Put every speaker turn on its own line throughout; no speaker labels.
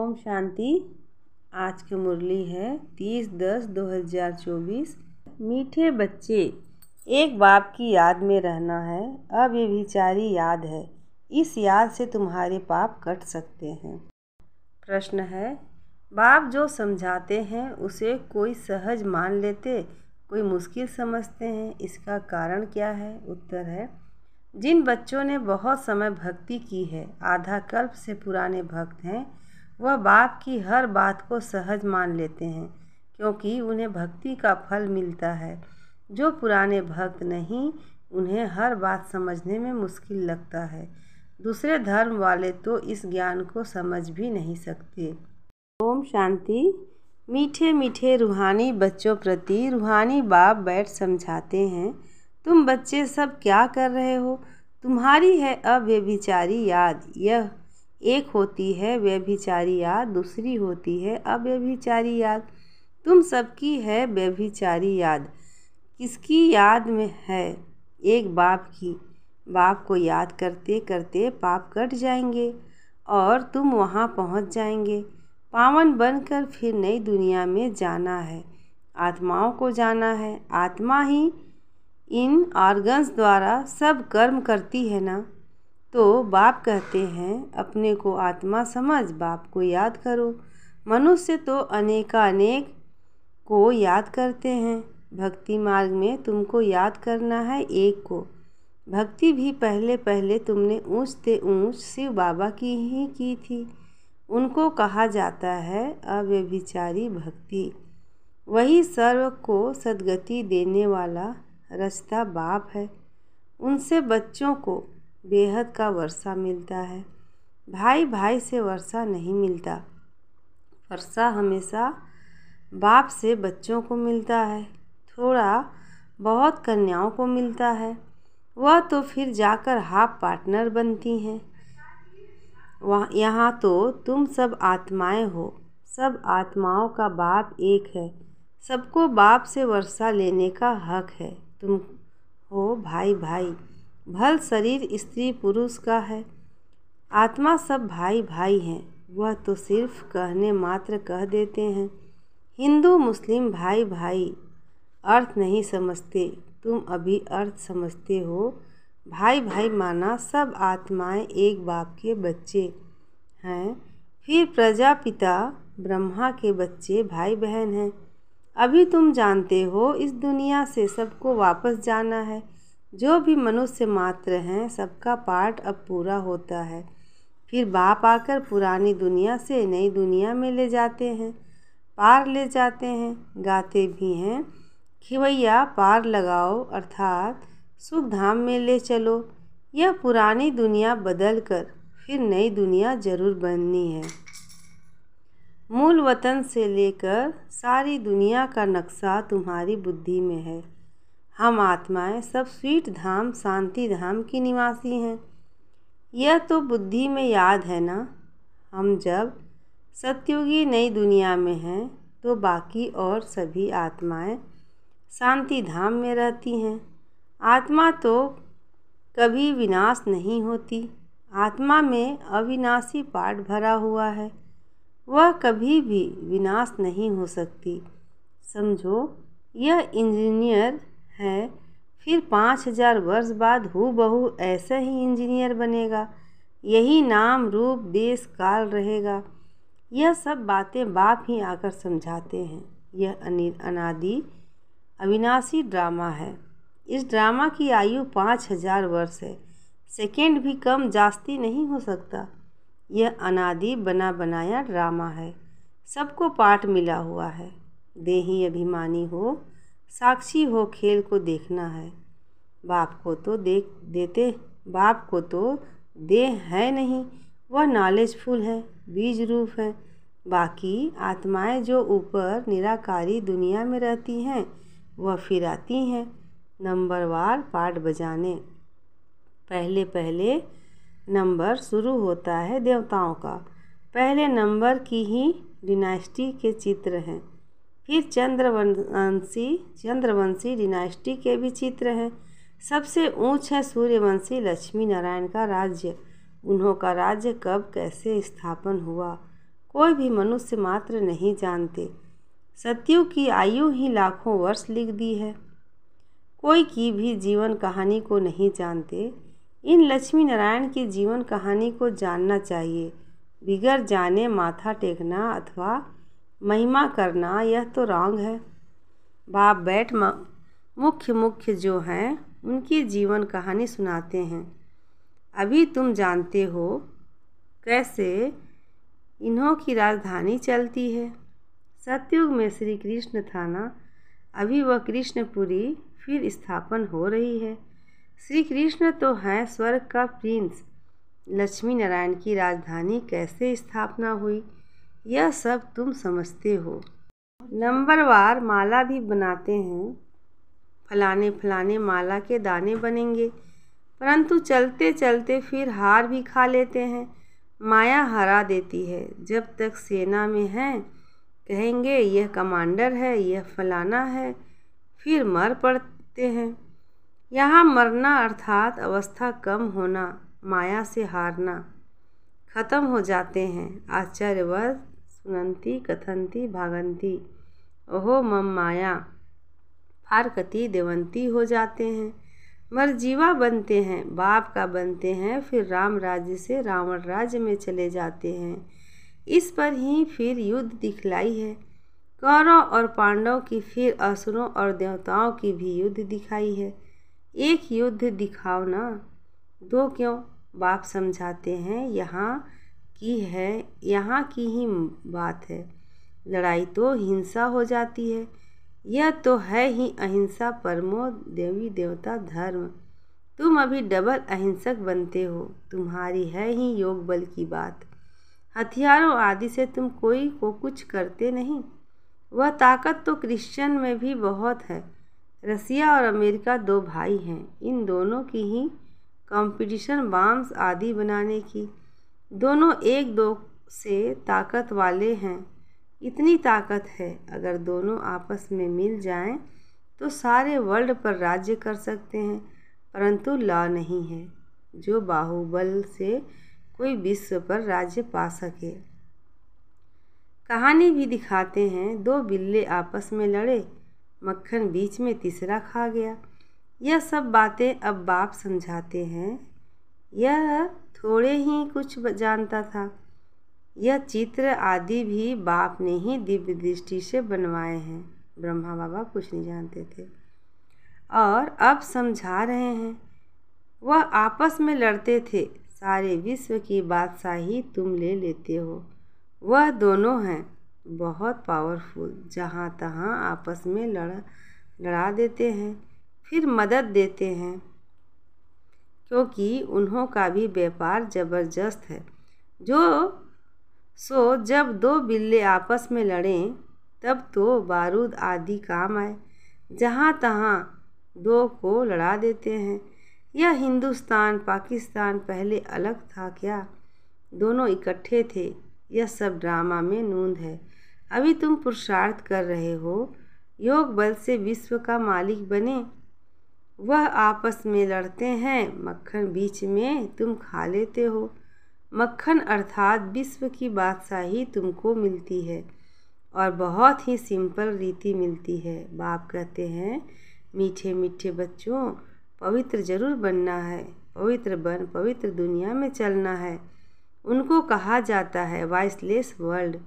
ओम शांति आज की मुरली है तीस दस दो हजार चौबीस मीठे बच्चे एक बाप की याद में रहना है अब ये विचारी याद है इस याद से तुम्हारे पाप कट सकते हैं प्रश्न है बाप जो समझाते हैं उसे कोई सहज मान लेते कोई मुश्किल समझते हैं इसका कारण क्या है उत्तर है जिन बच्चों ने बहुत समय भक्ति की है आधा कल्प से पुराने भक्त हैं वह बाप की हर बात को सहज मान लेते हैं क्योंकि उन्हें भक्ति का फल मिलता है जो पुराने भक्त नहीं उन्हें हर बात समझने में मुश्किल लगता है दूसरे धर्म वाले तो इस ज्ञान को समझ भी नहीं सकते ओम शांति मीठे मीठे रूहानी बच्चों प्रति रूहानी बाप बैठ समझाते हैं तुम बच्चे सब क्या कर रहे हो तुम्हारी है अव्यभिचारी याद यह एक होती है व्यभिचारी याद दूसरी होती है अव्यभिचारी याद तुम सबकी है व्यभिचारी याद किसकी याद में है एक बाप की बाप को याद करते करते पाप कट जाएंगे और तुम वहाँ पहुँच जाएंगे पावन बनकर फिर नई दुनिया में जाना है आत्माओं को जाना है आत्मा ही इन ऑर्गन्स द्वारा सब कर्म करती है ना तो बाप कहते हैं अपने को आत्मा समझ बाप को याद करो मनुष्य तो अनेकानेक को याद करते हैं भक्ति मार्ग में तुमको याद करना है एक को भक्ति भी पहले पहले तुमने ऊँच ऊँच शिव बाबा की ही की थी उनको कहा जाता है अव्यभिचारी भक्ति वही सर्व को सदगति देने वाला रास्ता बाप है उनसे बच्चों को बेहद का वर्षा मिलता है भाई भाई से वर्षा नहीं मिलता वर्षा हमेशा बाप से बच्चों को मिलता है थोड़ा बहुत कन्याओं को मिलता है वह तो फिर जाकर हाफ पार्टनर बनती हैं वहाँ यहाँ तो तुम सब आत्माएं हो सब आत्माओं का बाप एक है सबको बाप से वर्षा लेने का हक है तुम हो भाई भाई भल शरीर स्त्री पुरुष का है आत्मा सब भाई भाई हैं वह तो सिर्फ कहने मात्र कह देते हैं हिंदू मुस्लिम भाई भाई अर्थ नहीं समझते तुम अभी अर्थ समझते हो भाई भाई माना सब आत्माएं एक बाप के बच्चे हैं फिर प्रजापिता ब्रह्मा के बच्चे भाई बहन हैं अभी तुम जानते हो इस दुनिया से सबको वापस जाना है जो भी मनुष्य मात्र हैं सबका पार्ट अब पूरा होता है फिर बाप आकर पुरानी दुनिया से नई दुनिया में ले जाते हैं पार ले जाते हैं गाते भी हैं खिवैया पार लगाओ अर्थात सुख धाम में ले चलो यह पुरानी दुनिया बदल कर फिर नई दुनिया ज़रूर बननी है मूल वतन से लेकर सारी दुनिया का नक्शा तुम्हारी बुद्धि में है हम आत्माएं सब स्वीट धाम शांति धाम की निवासी हैं यह तो बुद्धि में याद है ना हम जब सत्युगी नई दुनिया में हैं तो बाकी और सभी आत्माएं शांति धाम में रहती हैं आत्मा तो कभी विनाश नहीं होती आत्मा में अविनाशी पाठ भरा हुआ है वह कभी भी विनाश नहीं हो सकती समझो यह इंजीनियर है फिर पाँच हज़ार वर्ष बाद बहु ऐसा ही इंजीनियर बनेगा यही नाम रूप देश काल रहेगा यह सब बातें बाप ही आकर समझाते हैं यह अनादि अविनाशी ड्रामा है इस ड्रामा की आयु पाँच हजार वर्ष है सेकेंड भी कम जास्ती नहीं हो सकता यह अनादि बना बनाया ड्रामा है सबको पाठ मिला हुआ है देही अभिमानी हो साक्षी हो खेल को देखना है बाप को तो देख देते बाप को तो दे है नहीं वह नॉलेजफुल है बीज रूप है बाकी आत्माएं जो ऊपर निराकारी दुनिया में रहती हैं वह फिर आती हैं नंबरवार पाठ बजाने पहले पहले नंबर शुरू होता है देवताओं का पहले नंबर की ही डिनास्टी के चित्र हैं फिर चंद्रवंशी चंद्रवंशी डिनास्टी के भी चित्र हैं सबसे ऊंच है सूर्यवंशी लक्ष्मी नारायण का राज्य उन्हों का राज्य कब कैसे स्थापन हुआ कोई भी मनुष्य मात्र नहीं जानते सत्यु की आयु ही लाखों वर्ष लिख दी है कोई की भी जीवन कहानी को नहीं जानते इन लक्ष्मी नारायण की जीवन कहानी को जानना चाहिए बिगर जाने माथा टेकना अथवा महिमा करना यह तो रॉन्ग है बाप बैठ मुख्य मुख्य जो हैं उनकी जीवन कहानी सुनाते हैं अभी तुम जानते हो कैसे इन्हों की राजधानी चलती है सतयुग में श्री कृष्ण था ना अभी वह कृष्णपुरी फिर स्थापन हो रही है श्री कृष्ण तो हैं स्वर्ग का प्रिंस लक्ष्मी नारायण की राजधानी कैसे स्थापना हुई यह सब तुम समझते हो नंबर वार माला भी बनाते हैं फलाने फलाने माला के दाने बनेंगे परंतु चलते चलते फिर हार भी खा लेते हैं माया हरा देती है जब तक सेना में हैं कहेंगे यह कमांडर है यह फलाना है फिर मर पड़ते हैं यहाँ मरना अर्थात अवस्था कम होना माया से हारना ख़त्म हो जाते हैं आचार्यवत सुनन्ति कथंती भागन्ति ओहो मम माया फारकती देवंती हो जाते हैं मर जीवा बनते हैं बाप का बनते हैं फिर राम राज्य से रावण राज्य में चले जाते हैं इस पर ही फिर युद्ध दिखलाई है कौरव और पांडवों की फिर असुरों और देवताओं की भी युद्ध दिखाई है एक युद्ध दिखाओ ना दो क्यों बाप समझाते हैं यहाँ की है यहाँ की ही बात है लड़ाई तो हिंसा हो जाती है यह तो है ही अहिंसा परमो देवी देवता धर्म तुम अभी डबल अहिंसक बनते हो तुम्हारी है ही योग बल की बात हथियारों आदि से तुम कोई को कुछ करते नहीं वह ताकत तो क्रिश्चियन में भी बहुत है रसिया और अमेरिका दो भाई हैं इन दोनों की ही कंपटीशन बाम्स आदि बनाने की दोनों एक दो से ताकत वाले हैं इतनी ताकत है अगर दोनों आपस में मिल जाएं तो सारे वर्ल्ड पर राज्य कर सकते हैं परंतु ला नहीं है जो बाहुबल से कोई विश्व पर राज्य पा सके कहानी भी दिखाते हैं दो बिल्ले आपस में लड़े मक्खन बीच में तीसरा खा गया यह सब बातें अब बाप समझाते हैं यह थोड़े ही कुछ जानता था यह चित्र आदि भी बाप ने ही दिव्य दृष्टि से बनवाए हैं ब्रह्मा बाबा कुछ नहीं जानते थे और अब समझा रहे हैं वह आपस में लड़ते थे सारे विश्व की बादशाही तुम ले लेते हो वह दोनों हैं बहुत पावरफुल जहाँ तहाँ आपस में लड़ लड़ा देते हैं फिर मदद देते हैं क्योंकि उन्हों का भी व्यापार ज़बरदस्त है जो सो जब दो बिल्ले आपस में लड़ें तब तो बारूद आदि काम आए जहाँ तहाँ दो को लड़ा देते हैं यह हिंदुस्तान पाकिस्तान पहले अलग था क्या दोनों इकट्ठे थे यह सब ड्रामा में नूंद है अभी तुम पुरुषार्थ कर रहे हो योग बल से विश्व का मालिक बने वह आपस में लड़ते हैं मक्खन बीच में तुम खा लेते हो मक्खन अर्थात विश्व की बादशाही तुमको मिलती है और बहुत ही सिंपल रीति मिलती है बाप कहते हैं मीठे मीठे बच्चों पवित्र जरूर बनना है पवित्र बन पवित्र दुनिया में चलना है उनको कहा जाता है वाइसलेस वर्ल्ड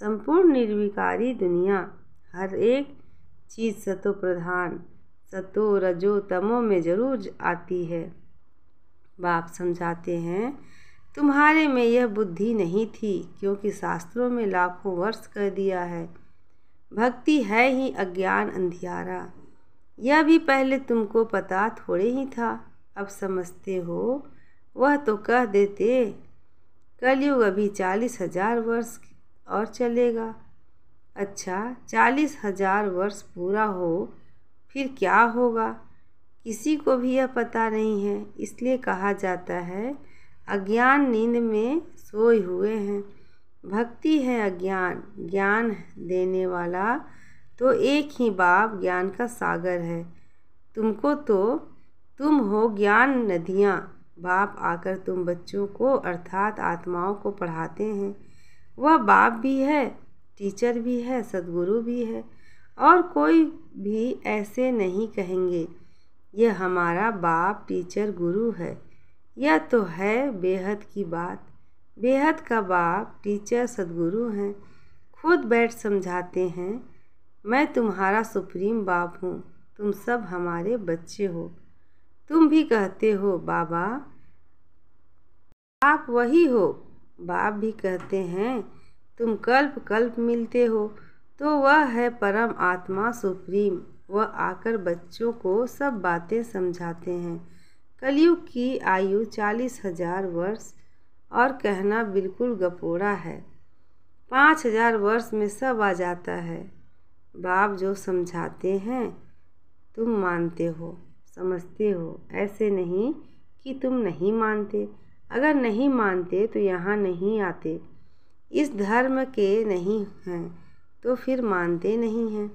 संपूर्ण निर्विकारी दुनिया हर एक चीज़ सतो प्रधान सतो रजो तमो में ज़रूर आती है बाप समझाते हैं तुम्हारे में यह बुद्धि नहीं थी क्योंकि शास्त्रों में लाखों वर्ष कर दिया है भक्ति है ही अज्ञान अंधियारा यह भी पहले तुमको पता थोड़े ही था अब समझते हो वह तो कह देते कलयुग अभी चालीस हजार वर्ष और चलेगा अच्छा चालीस हजार वर्ष पूरा हो फिर क्या होगा किसी को भी यह पता नहीं है इसलिए कहा जाता है अज्ञान नींद में सोए हुए हैं भक्ति है अज्ञान ज्ञान देने वाला तो एक ही बाप ज्ञान का सागर है तुमको तो तुम हो ज्ञान नदियाँ बाप आकर तुम बच्चों को अर्थात आत्माओं को पढ़ाते हैं वह बाप भी है टीचर भी है सदगुरु भी है और कोई भी ऐसे नहीं कहेंगे यह हमारा बाप टीचर गुरु है यह तो है बेहद की बात बेहद का बाप टीचर सदगुरु हैं खुद बैठ समझाते हैं मैं तुम्हारा सुप्रीम बाप हूँ तुम सब हमारे बच्चे हो तुम भी कहते हो बाबा आप वही हो बाप भी कहते हैं तुम कल्प कल्प मिलते हो तो वह है परम आत्मा सुप्रीम वह आकर बच्चों को सब बातें समझाते हैं कलयुग की आयु चालीस हजार वर्ष और कहना बिल्कुल गपोड़ा है पाँच हजार वर्ष में सब आ जाता है बाप जो समझाते हैं तुम मानते हो समझते हो ऐसे नहीं कि तुम नहीं मानते अगर नहीं मानते तो यहाँ नहीं आते इस धर्म के नहीं हैं तो फिर मानते नहीं हैं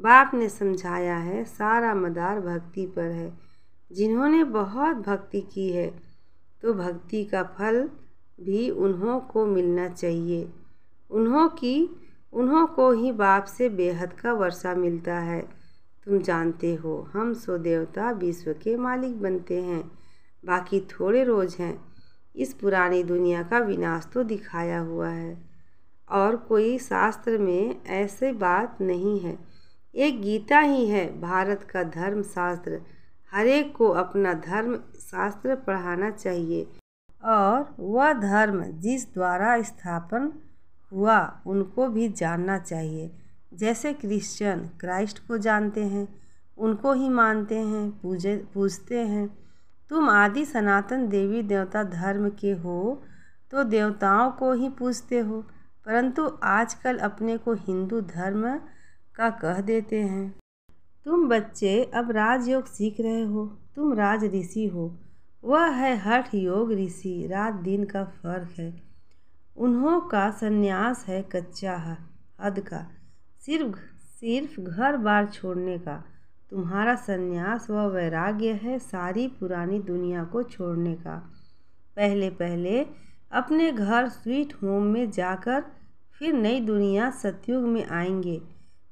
बाप ने समझाया है सारा मदार भक्ति पर है जिन्होंने बहुत भक्ति की है तो भक्ति का फल भी उन्हों को मिलना चाहिए उन्हों की उन्हों को ही बाप से बेहद का वर्षा मिलता है तुम जानते हो हम सो देवता विश्व के मालिक बनते हैं बाकी थोड़े रोज हैं इस पुरानी दुनिया का विनाश तो दिखाया हुआ है और कोई शास्त्र में ऐसे बात नहीं है ये गीता ही है भारत का धर्म शास्त्र हरेक को अपना धर्म शास्त्र पढ़ाना चाहिए और वह धर्म जिस द्वारा स्थापन हुआ उनको भी जानना चाहिए जैसे क्रिश्चियन क्राइस्ट को जानते हैं उनको ही मानते हैं पूजे पूजते हैं तुम आदि सनातन देवी देवता धर्म के हो तो देवताओं को ही पूजते हो परंतु आजकल अपने को हिंदू धर्म का कह देते हैं तुम बच्चे अब राजयोग सीख रहे हो तुम राज ऋषि हो वह है हठ योग ऋषि रात दिन का फर्क है उन्हों का संन्यास है कच्चा हद का सिर्फ सिर्फ घर बार छोड़ने का तुम्हारा संन्यास व वैराग्य है सारी पुरानी दुनिया को छोड़ने का पहले पहले अपने घर स्वीट होम में जाकर फिर नई दुनिया सतयुग में आएंगे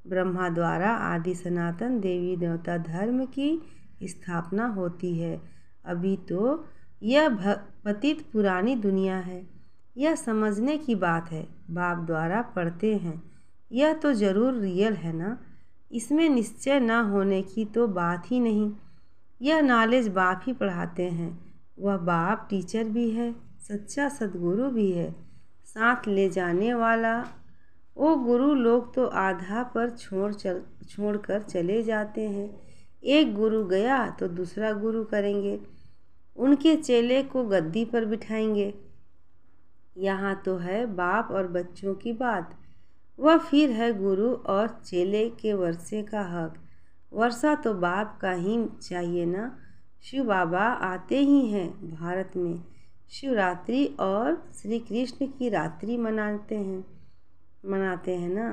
ब्रह्मा द्वारा आदि सनातन देवी देवता धर्म की स्थापना होती है अभी तो यह पतित पुरानी दुनिया है यह समझने की बात है बाप द्वारा पढ़ते हैं यह तो ज़रूर रियल है ना इसमें निश्चय ना होने की तो बात ही नहीं यह नॉलेज बाप ही पढ़ाते हैं वह बाप टीचर भी है सच्चा सदगुरु भी है साथ ले जाने वाला ओ गुरु लोग तो आधा पर छोड़ चल छोड़ कर चले जाते हैं एक गुरु गया तो दूसरा गुरु करेंगे उनके चेले को गद्दी पर बिठाएंगे यहाँ तो है बाप और बच्चों की बात वह फिर है गुरु और चेले के वर्षे का हक वर्षा तो बाप का ही चाहिए ना शिव बाबा आते ही हैं भारत में शिवरात्रि और श्री कृष्ण की रात्रि मनाते हैं मनाते हैं ना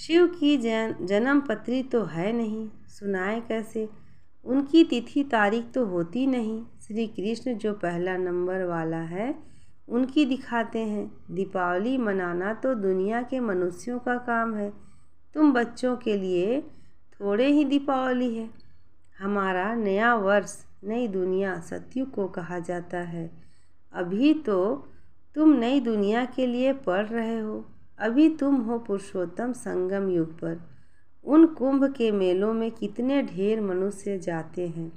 शिव की जन जन्मपत्री तो है नहीं सुनाए कैसे उनकी तिथि तारीख तो होती नहीं श्री कृष्ण जो पहला नंबर वाला है उनकी दिखाते हैं दीपावली मनाना तो दुनिया के मनुष्यों का काम है तुम बच्चों के लिए थोड़े ही दीपावली है हमारा नया वर्ष नई दुनिया सत्यु को कहा जाता है अभी तो तुम नई दुनिया के लिए पढ़ रहे हो अभी तुम हो पुरुषोत्तम संगम युग पर उन कुंभ के मेलों में कितने ढेर मनुष्य जाते हैं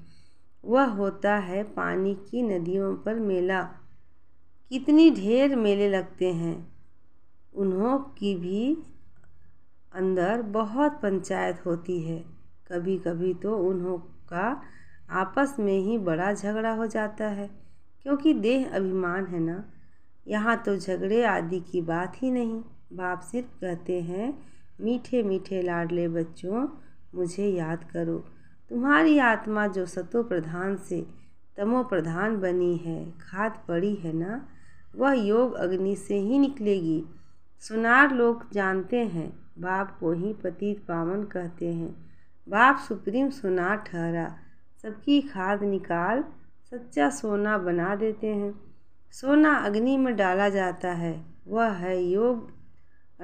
वह होता है पानी की नदियों पर मेला कितनी ढेर मेले लगते हैं उन्हों की भी अंदर बहुत पंचायत होती है कभी कभी तो उन्हों का आपस में ही बड़ा झगड़ा हो जाता है क्योंकि देह अभिमान है ना यहाँ तो झगड़े आदि की बात ही नहीं बाप सिर्फ कहते हैं मीठे मीठे लाडले बच्चों मुझे याद करो तुम्हारी आत्मा जो सतो प्रधान से तमो प्रधान बनी है खाद पड़ी है ना वह योग अग्नि से ही निकलेगी सुनार लोग जानते हैं बाप को ही पति पावन कहते हैं बाप सुप्रीम सुनार ठहरा सबकी खाद निकाल सच्चा सोना बना देते हैं सोना अग्नि में डाला जाता है वह है योग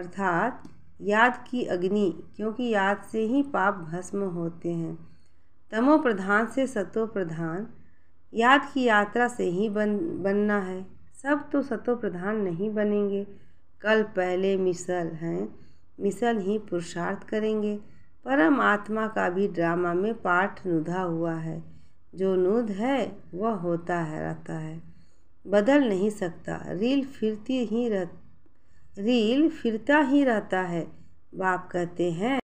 अर्थात याद की अग्नि क्योंकि याद से ही पाप भस्म होते हैं तमो प्रधान से सतो प्रधान याद की यात्रा से ही बन बनना है सब तो सतो प्रधान नहीं बनेंगे कल पहले मिसल हैं मिसल ही पुरुषार्थ करेंगे परम आत्मा का भी ड्रामा में पाठ नुधा हुआ है जो नूद है वह होता है रहता है बदल नहीं सकता रील फिरती ही रह रील फिरता ही रहता है बाप कहते हैं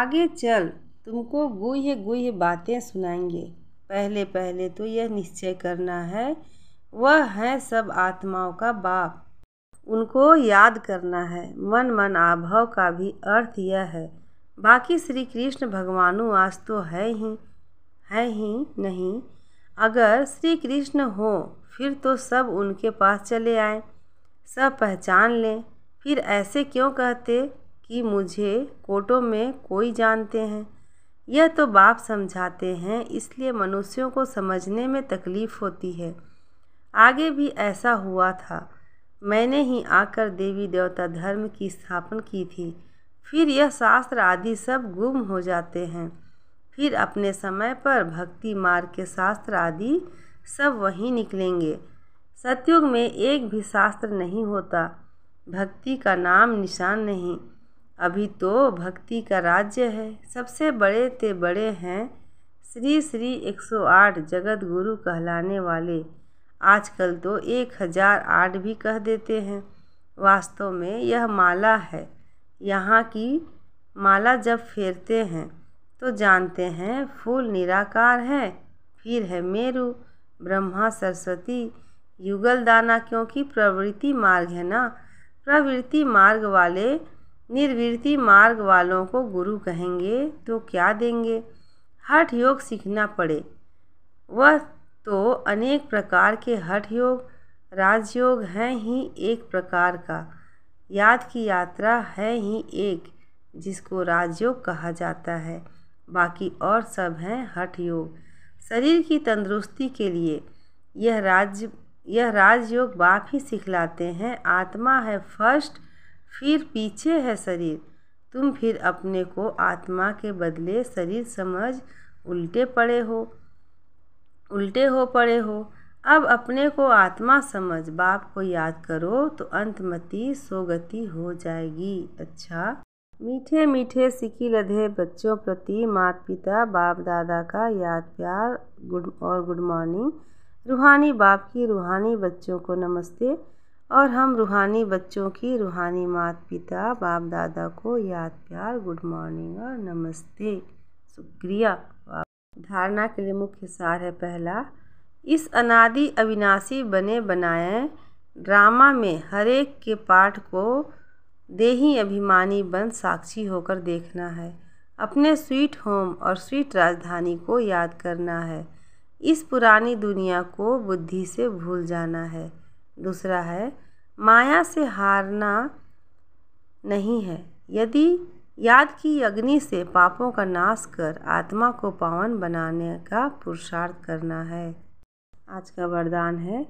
आगे चल तुमको गुह गुह बातें सुनाएंगे पहले पहले तो यह निश्चय करना है वह है सब आत्माओं का बाप उनको याद करना है मन मन आभाव का भी अर्थ यह है बाकी श्री कृष्ण भगवानु आज तो है ही है ही नहीं अगर श्री कृष्ण हो फिर तो सब उनके पास चले आए सब पहचान लें फिर ऐसे क्यों कहते कि मुझे कोटों में कोई जानते हैं यह तो बाप समझाते हैं इसलिए मनुष्यों को समझने में तकलीफ़ होती है आगे भी ऐसा हुआ था मैंने ही आकर देवी देवता धर्म की स्थापना की थी फिर यह शास्त्र आदि सब गुम हो जाते हैं फिर अपने समय पर भक्ति मार्ग के शास्त्र आदि सब वहीं निकलेंगे सतयुग में एक भी शास्त्र नहीं होता भक्ति का नाम निशान नहीं अभी तो भक्ति का राज्य है सबसे बड़े ते बड़े हैं श्री श्री 108 जगत गुरु कहलाने वाले आजकल तो एक हजार आठ भी कह देते हैं वास्तव में यह माला है यहाँ की माला जब फेरते हैं तो जानते हैं फूल निराकार है फिर है मेरु ब्रह्मा सरस्वती युगल दाना क्योंकि प्रवृत्ति मार्ग है ना प्रवृत्ति मार्ग वाले निर्वृत्ति मार्ग वालों को गुरु कहेंगे तो क्या देंगे हठ योग सीखना पड़े वह तो अनेक प्रकार के हठ योग राजयोग हैं ही एक प्रकार का याद की यात्रा है ही एक जिसको राजयोग कहा जाता है बाकी और सब हैं हठ योग शरीर की तंदुरुस्ती के लिए यह राज्य यह राजयोग बाप ही सिखलाते हैं आत्मा है फर्स्ट फिर पीछे है शरीर तुम फिर अपने को आत्मा के बदले शरीर समझ उल्टे पड़े हो उल्टे हो पड़े हो अब अपने को आत्मा समझ बाप को याद करो तो अंतमति सोगति हो जाएगी अच्छा मीठे मीठे सिकी लधे बच्चों प्रति मात पिता बाप दादा का याद प्यार गुड और गुड मॉर्निंग रूहानी बाप की रूहानी बच्चों को नमस्ते और हम रूहानी बच्चों की रूहानी मात पिता बाप दादा को याद प्यार गुड मॉर्निंग और नमस्ते शुक्रिया धारणा के लिए मुख्य सार है पहला इस अनादि अविनाशी बने बनाए ड्रामा में हरेक के पाठ को देही अभिमानी बन साक्षी होकर देखना है अपने स्वीट होम और स्वीट राजधानी को याद करना है इस पुरानी दुनिया को बुद्धि से भूल जाना है दूसरा है माया से हारना नहीं है यदि याद की अग्नि से पापों का नाश कर आत्मा को पावन बनाने का पुरुषार्थ करना है आज का वरदान है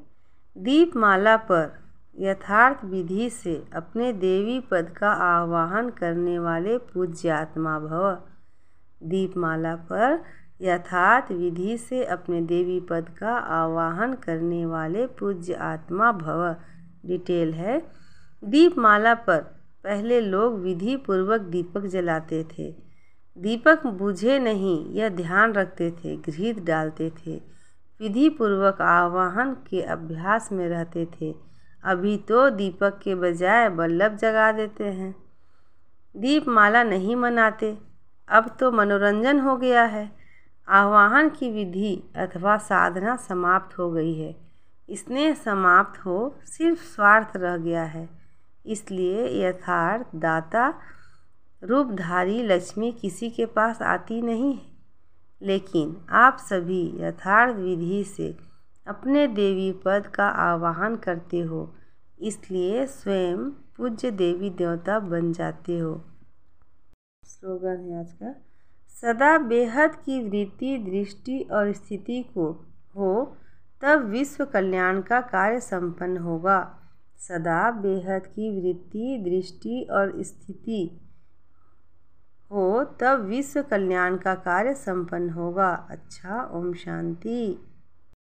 दीपमाला पर यथार्थ विधि से अपने देवी पद का आह्वान करने वाले पूज्यात्मा भव दीपमाला पर यथार्थ विधि से अपने देवी पद का आवाहन करने वाले पूज्य आत्मा भव डिटेल है दीपमाला पर पहले लोग विधि पूर्वक दीपक जलाते थे दीपक बुझे नहीं यह ध्यान रखते थे घृत डालते थे विधि पूर्वक आवाहन के अभ्यास में रहते थे अभी तो दीपक के बजाय बल्लभ जगा देते हैं दीपमाला नहीं मनाते अब तो मनोरंजन हो गया है आह्वान की विधि अथवा साधना समाप्त हो गई है इसने समाप्त हो सिर्फ स्वार्थ रह गया है इसलिए यथार्थ दाता रूपधारी लक्ष्मी किसी के पास आती नहीं है लेकिन आप सभी यथार्थ विधि से अपने देवी पद का आवाहन करते हो इसलिए स्वयं पूज्य देवी देवता बन जाते हो स्लोगन है आज का सदा बेहद की वृत्ति दृष्टि और स्थिति को हो तब विश्व कल्याण का कार्य संपन्न होगा सदा बेहद की वृत्ति दृष्टि और स्थिति हो तब विश्व कल्याण का कार्य संपन्न होगा अच्छा ओम शांति